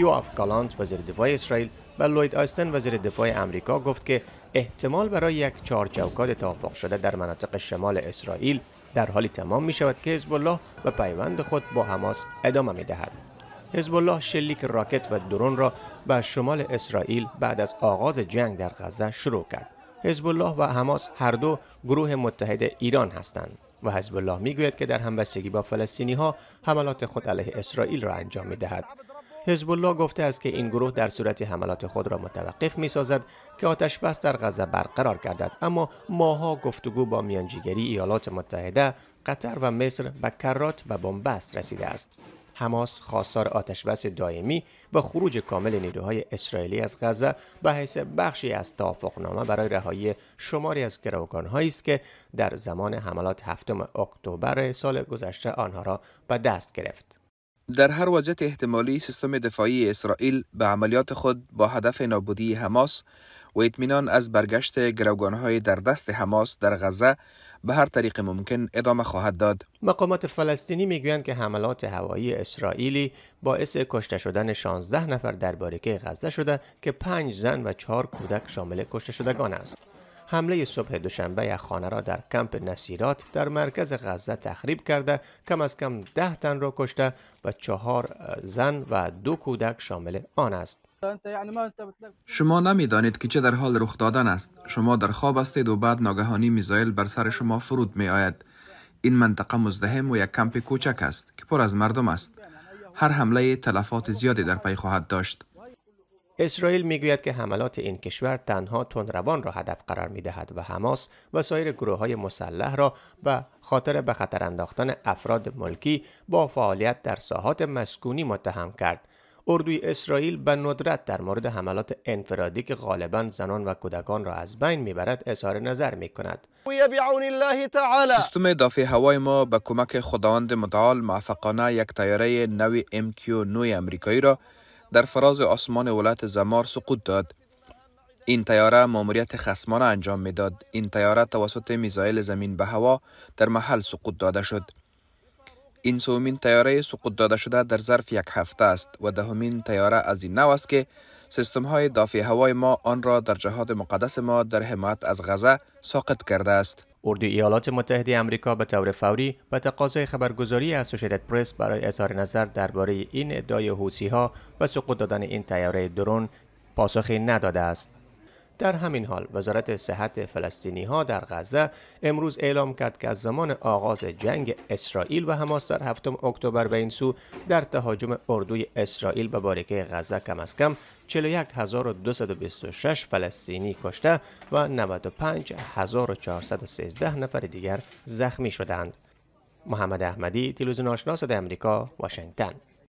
یواف کالانت وزیر دفاع اسرائیل و لوید آستن وزیر دفاع امریکا گفت که احتمال برای یک چهارچوکات توافق شده در مناطق شمال اسرائیل در حالی تمام می شود که حزب الله و پیوند خود با حماس ادامه می دهد. حزب الله شلیک راکت و درون را به شمال اسرائیل بعد از آغاز جنگ در غزه شروع کرد. حزب الله و حماس هر دو گروه متحد ایران هستند و حزب الله گوید که در همبستگی با فلسطینی ها حملات خود علیه اسرائیل را انجام می حزب الله گفته است که این گروه در صورت حملات خود را متوقف می سازد که آتش بس در غزه برقرار گردد اما ماها گفتگو با میانجیگری ایالات متحده قطر و مصر به کرات و بنبست رسیده است حماس خواستار بس دائمی و خروج کامل نیروهای اسرائیلی از غزه به حیث بخشی از توافقنامه برای رهایی شماری از گروگانهایی است که در زمان حملات هفتم اکتبر سال گذشته آنها را به دست گرفت در هر وضعیت احتمالی سیستم دفاعی اسرائیل به عملیات خود با هدف نابودی حماس و اطمینان از برگشت گروگانهای در دست حماس در غزه به هر طریق ممکن ادامه خواهد داد. مقامات فلسطینی میگویند که حملات هوایی اسرائیلی باعث کشته شدن 16 نفر در باریکه غزه شده که 5 زن و 4 کودک شامل کشته شدگان است. حمله صبح دوشنبه یک خانه را در کمپ نصیرات در مرکز غزه تخریب کرده کم از کم ده تن را کشته و چهار زن و دو کودک شامل آن است شما نمیدانید که چه در حال رخ دادن است شما در خواب هستید و بعد ناگهانی میزایل بر سر شما فرود می آید این منطقه مزدهم و یک کمپ کوچک است که پر از مردم است هر حمله تلفات زیادی در پی خواهد داشت اسرائیل میگوید که حملات این کشور تنها تندروان را هدف قرار می دهد و حماس و سایر گروه های مسلح را و خاطر به خطر انداختن افراد ملکی با فعالیت در ساحات مسکونی متهم کرد. اردوی اسرائیل به ندرت در مورد حملات انفرادی که غالبا زنان و کودکان را از بین میبرد اظهار نظر می کند. سیستم دافع هوای ما به کمک خداوند متعال موفقانه یک تیاره نوی MQ9 امریکایی را در فراز آسمان ولایت زمار سقوط داد این تیاره ماموریت خسمانه انجام میداد این تیاره توسط میزایل زمین به هوا در محل سقوط داده شد این سومین تیاره سقوط داده شده در ظرف یک هفته است و دهمین تیاره از این نو است که سیستم های دافی هوای ما آن را در جهاد مقدس ما در حمایت از غزه ساقط کرده است اردو ایالات متحده امریکا به طور فوری به تقاضای خبرگزاری اسوشیتد پرس برای اظهار نظر درباره این ادعای ها و سقوط دادن این تیاره درون پاسخی نداده است. در همین حال وزارت صحت فلسطینی ها در غزه امروز اعلام کرد که از زمان آغاز جنگ اسرائیل و حماس در 7 اکتبر به این سو در تهاجم اردوی اسرائیل به باریکه غزه کم از کم 41226 فلسطینی کشته و 95413 نفر دیگر زخمی شدند. محمد احمدی تلویزیون آشنا صدای آمریکا واشنگتن